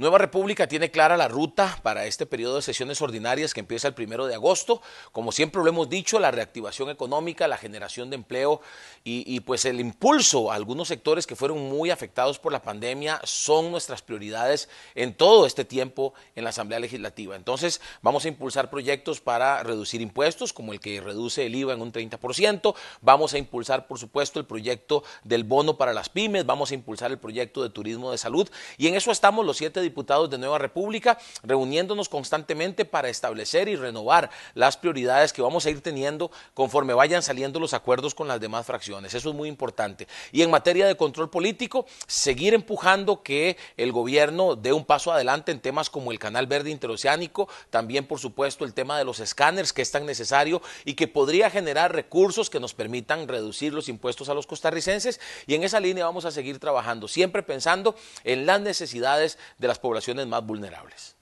Nueva República tiene clara la ruta para este periodo de sesiones ordinarias que empieza el primero de agosto. Como siempre lo hemos dicho, la reactivación económica, la generación de empleo y, pues el impulso a algunos sectores que fueron muy afectados por la pandemia son nuestras prioridades en todo este tiempo en la Asamblea Legislativa. Entonces vamos a impulsar proyectos para reducir impuestos, como el que reduce el IVA en un 30%. Vamos a impulsar, por supuesto, el proyecto del bono para las pymes. Vamos a impulsar el proyecto de turismo de salud. Y en eso estamos los siete diputados de Nueva República, reuniéndonos constantemente para establecer y renovar las prioridades que vamos a ir teniendo conforme vayan saliendo los acuerdos con las demás fracciones. Eso es muy importante. Y en materia de control político, seguir empujando que el gobierno dé un paso adelante en temas como el Canal Verde Interoceánico, también por supuesto el tema de los escáneres que es tan necesario y que podría generar recursos que nos permitan reducir los impuestos a los costarricenses. Y en esa línea vamos a seguir trabajando, siempre pensando en las necesidades de las poblaciones más vulnerables.